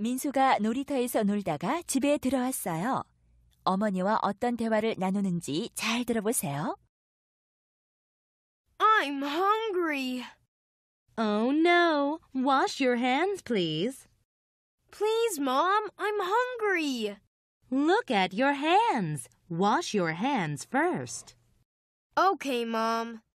민수가 놀이터에서 놀다가 집에 들어왔어요. 어머니와 어떤 대화를 나누는지 잘 들어보세요. I'm hungry. Oh no. Wash your hands, please. Please, Mom, I'm hungry. Look at your hands. Wash your hands first. Okay, Mom.